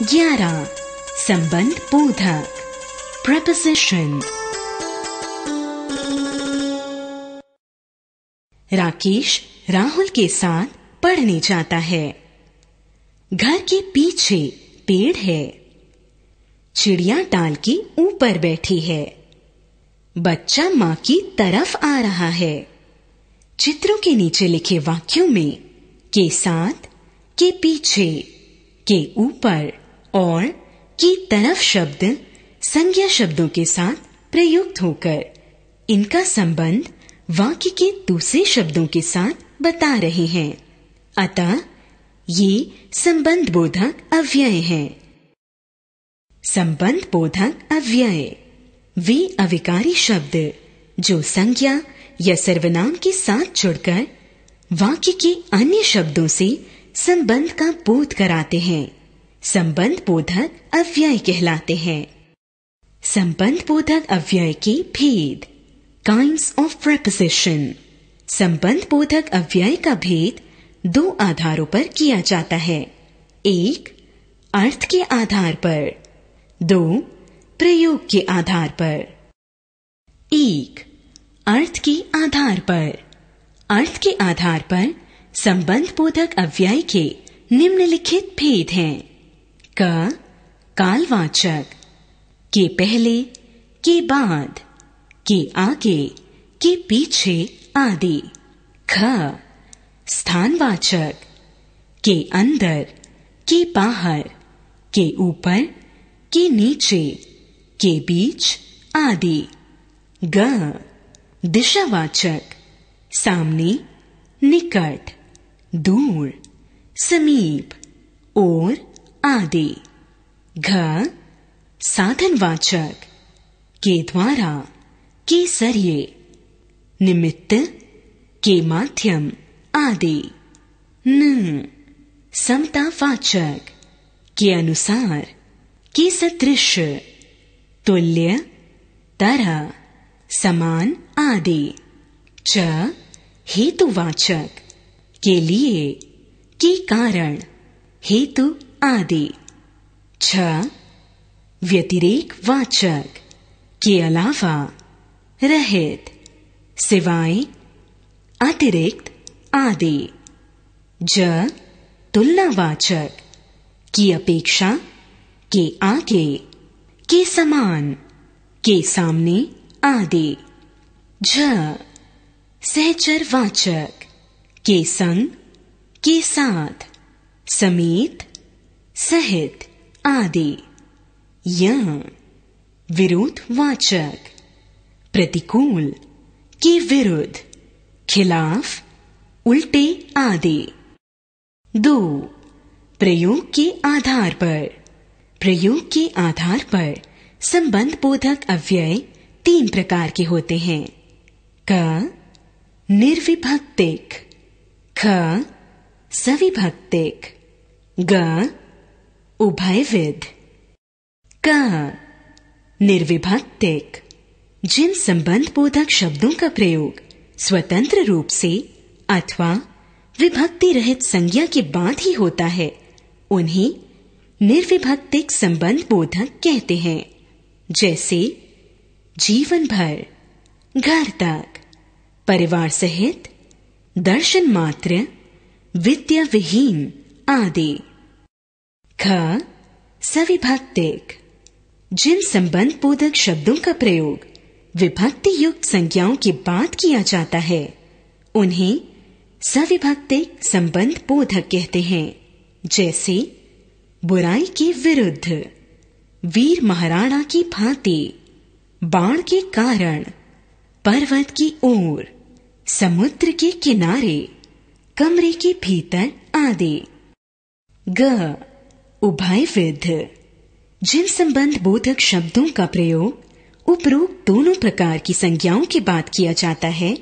ग्यारह संबंध बोधक प्रपोजिशन राकेश राहुल के साथ पढ़ने जाता है घर के पीछे पेड़ है चिड़िया डाल के ऊपर बैठी है बच्चा माँ की तरफ आ रहा है चित्रों के नीचे लिखे वाक्यों में के साथ के पीछे के ऊपर और की तरफ शब्द संज्ञा शब्दों के साथ प्रयुक्त होकर इनका संबंध वाक्य के दूसरे शब्दों के साथ बता रहे हैं अतः ये संबंध बोधक अव्यय हैं संबंध बोधक अव्यय वे अविकारी शब्द जो संज्ञा या सर्वनाम के साथ जुड़कर वाक्य के अन्य शब्दों से संबंध का बोध कराते हैं संबंध बोधक अव्यय कहलाते हैं संबंध बोधक अव्यय के भेद काइंड ऑफ प्रपोजिशन संबंध बोधक अव्यय का भेद दो आधारों पर किया जाता है एक अर्थ के आधार पर दो प्रयोग के आधार पर एक अर्थ के आधार पर अर्थ के आधार पर संबंध बोधक अव्यय के निम्नलिखित भेद हैं क कालवाचक के पहले के बाद के आगे के पीछे आदि ख स्थानवाचक के अंदर के बाहर के ऊपर के नीचे के बीच आदि ग दिशावाचक सामने निकट दूर समीप और आदि घ साधनवाचक के द्वारा के सरिये निमित्त के माध्यम आदि न समतावाचक के अनुसार के सदृश तुल्य तरह समान आदि च हेतुवाचक के लिए के कारण हेतु आदि छ व्यतिरेक वाचक के अलावा रहित सिवाय अतिरिक्त आदि ज तुलनावाचक की अपेक्षा के आगे के समान के सामने आदि झ सहचरवाचक के संग के साथ समेत सहित आदि यह वाचक प्रतिकूल के विरुद्ध खिलाफ उल्टे आदि दो प्रयोग के आधार पर प्रयोग के आधार पर संबंध बोधक अव्यय तीन प्रकार के होते हैं क निर्विभक्तिक ख सविभक्तिक ग उभयभेद क निर्विभक्तिक जिन संबंध बोधक शब्दों का प्रयोग स्वतंत्र रूप से अथवा विभक्ति रहित संज्ञा के बाद ही होता है उन्हें निर्विभक्तिक संबंध बोधक कहते हैं जैसे जीवन भर घर तक परिवार सहित दर्शन मात्र विद्या विहीन आदि ख सविभाग एक जिन संबंध बोधक शब्दों का प्रयोग विभक्ति युक्त संज्ञाओं के बाद किया जाता है उन्हें सविभक्त संबंध बोधक कहते हैं जैसे बुराई के विरुद्ध वीर महाराणा की भांति बाण के कारण पर्वत की ओर समुद्र के किनारे कमरे के भीतर आदि ग उभय जिन संबंध बोधक शब्दों का प्रयोग उपरोक्त दोनों प्रकार की संज्ञाओं के बाद किया जाता है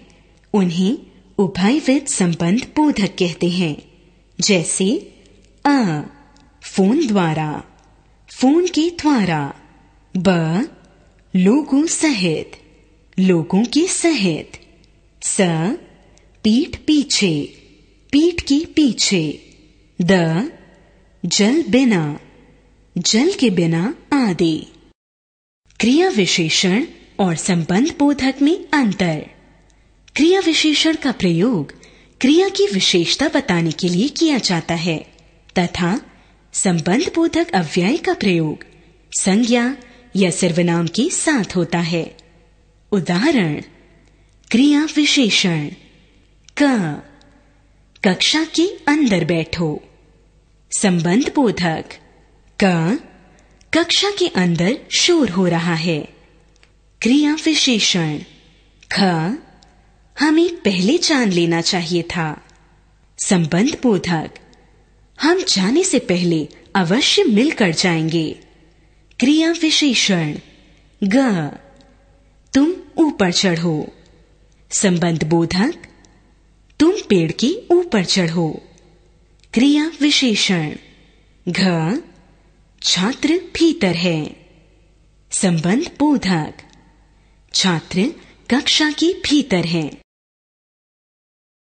उन्हें उभयविद संबंध बोधक कहते हैं जैसे अ फोन द्वारा फोन के द्वारा ब लोगों सहित लोगों के सहित स पीठ पीछे पीठ के पीछे द जल बिना जल के बिना आदि क्रिया विशेषण और संबंध बोधक में अंतर क्रिया विशेषण का प्रयोग क्रिया की विशेषता बताने के लिए किया जाता है तथा संबंध बोधक अव्यय का प्रयोग संज्ञा या सर्वनाम के साथ होता है उदाहरण क्रिया विशेषण क कक्षा के अंदर बैठो संबंध बोधक क कक्षा के अंदर शोर हो रहा है क्रिया विशेषण ख हमें पहले जान लेना चाहिए था संबंध बोधक हम जाने से पहले अवश्य मिलकर जाएंगे क्रिया विशेषण ग तुम ऊपर चढ़ो संबंध बोधक तुम पेड़ के ऊपर चढ़ो क्रिया विशेषण घ छात्र भीतर है संबंध बोधक छात्र कक्षा के भीतर है